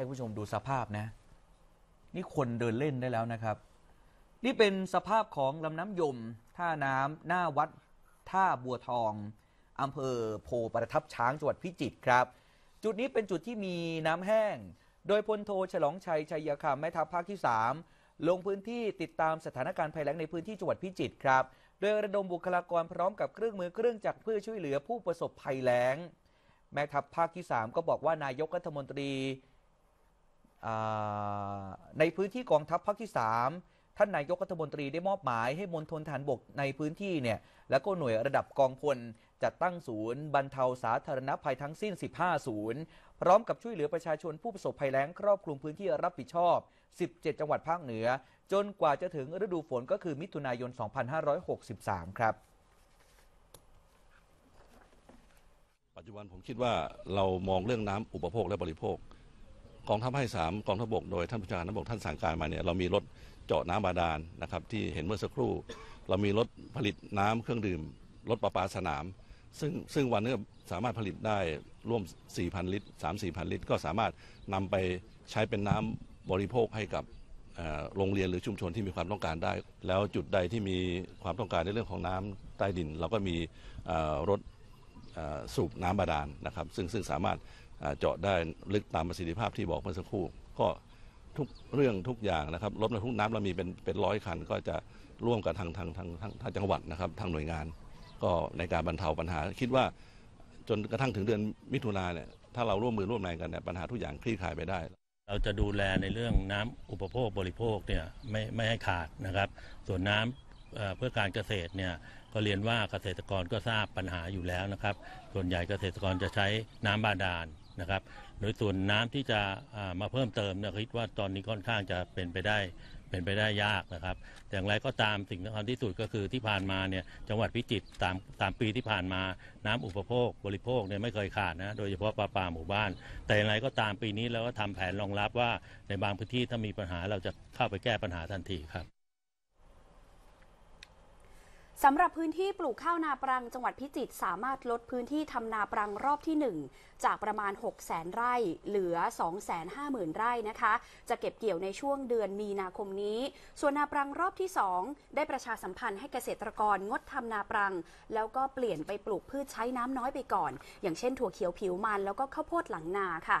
ให้ผู้ชมดูสภาพนะ นี่คนเดินเล่นได้แล้วนะครับ นี่เป็นสภาพของลำน้ำยม ท่าน้ำหน้าวัด ท่าบัวทองอำเภอโพประทับช้างจังหวัดพิจิตรครับ จุดนี้เป็นจุดที่มีน้ำแห้ง โดยพลโทฉลองชัย ชัยคำแม่ทัพภาคที่ 3 ลงพื้นที่ติดตามสถานการณ์ภัยแล้งในพื้นที่จังหวัดพิจิตรครับโดยระดมบุคลากรพร้อมกับเครื่องมือเครื่องจักรเพื่อช่วยเหลือผู้ประสบภัยแล้ง แม่ทัพภาคที่ 3 ก็บอกว่านายกรัฐมนตรีในพื้นที่กองทัพภาคที่ 3 ท่านนายกรัฐมนตรีได้มอบหมายให้มณฑลฐานบกในพื้นที่เนี่ย แล้วก็หน่วยระดับกองพล จัดตั้งศูนย์บรรเทาสาธารณภัยทั้งสิ้น 15 ศูนย์ พร้อมกับช่วยเหลือประชาชนผู้ประสบภัยแล้ง ครอบคลุมพื้นที่รับผิดชอบ 17 จังหวัดภาคเหนือ จนกว่าจะถึงฤดูฝนก็คือมิถุนายน 2563 ครับ ปัจจุบันผมคิดว่าเรามองเรื่องน้ำอุปโภคและบริโภคกองทัพให้มกองทัพบกโดยท่านผู้การทัพบกท่านสั่งการมาเนี่ยเรามีรถเจาะน้ำบาดาลนะครับที่เห็นเมื่อสักครู่ เรามีรถผลิตน้ำเครื่องดื่ม รถประปาสนาม ซึ่งซึ่งวันนี้สามารถผลิตได้ร่วม 4,000 ลิตร 3 4 0 0 ลิตร ก็สามารถนำไปใช้เป็นน้ำบริโภคให้กับโรงเรียนหรือชุมชนที่มีความต้องการได้ แล้วจุดใดที่มีความต้องการในเรื่องของน้ำใต้ดิน เราก็มีรถสูบน้ำบาดาลนะครับ ซึ่งซึ่งสามารถเจาะได้ลึกตามประสิทธิภาพที่บอกเมื่อสักครู่ ก็ทุกเรื่องทุกอย่างนะครับรถบรรทุกน้ำเรามีเป็นเป็นร้อยคันก็จะร่วมกับทางทางทางทางงจังหวัดนะครับ ทางหน่วยงาน ก็ในการบรรเทาปัญหา คิดว่าจนกระทั่งถึงเดือนมิถุนาเนี่ยถ้าเราร่วมมือร่วมแรงกันเนี่ยปัญหาทุกอย่างคลี่คลายไปได้ เราจะดูแลในเรื่องน้ำอุปโภคบริโภคเนี่ยไม่ไม่ให้ขาดนะครับ ส่วนน้ำเพื่อการเกษตรเนี่ยก็เรียนว่าเกษตรกรก็ทราบปัญหาอยู่แล้วนะครับ ส่วนใหญ่เกษตรกรจะใช้น้ำบาดาลนะครับ โดยส่วนน้ำที่จะมาเพิ่มเติมนะคิดว่าตอนนี้ค่อนข้างจะเป็นไปได้เป็นไปได้ยากนะครับอย่างไรก็ตามสิ่งสำคัญที่สุดก็คือที่ผ่านมาเนี่ยจังหวัดพิจิตรตามตามปีที่ผ่านมาน้ำอุปโภคบริโภคเนี่ยไม่เคยขาดนะโดยเฉพาะปลาปลาหมู่บ้าน แต่อย่างไรก็ตามปีนี้เราก็ทำแผนรองรับว่าในบางพื้นที่ถ้ามีปัญหาเราจะเข้าไปแก้ปัญหาทันทีครับสำหรับพื้นที่ปลูกข้าวนาปรังจังหวัดพิจิตรสามารถลดพื้นที่ทำนาปรังรอบที่ 1 จากประมาณ 6 0แสนไร่ เหลือ 2 5 0 0 0 0 ไร่นะคะ จะเก็บเกี่ยวในช่วงเดือนมีนาคมนี้ ส่วนนาปรังรอบที่ 2 ได้ประชาสัมพันธ์ให้เกษตรกรงดทำนาปรัง แล้วก็เปลี่ยนไปปลูกพืชใช้น้ำน้อยไปก่อน อย่างเช่น ถั่วเขียวผิวมันแล้วก็ข้าวโพดหลังนาค่ะ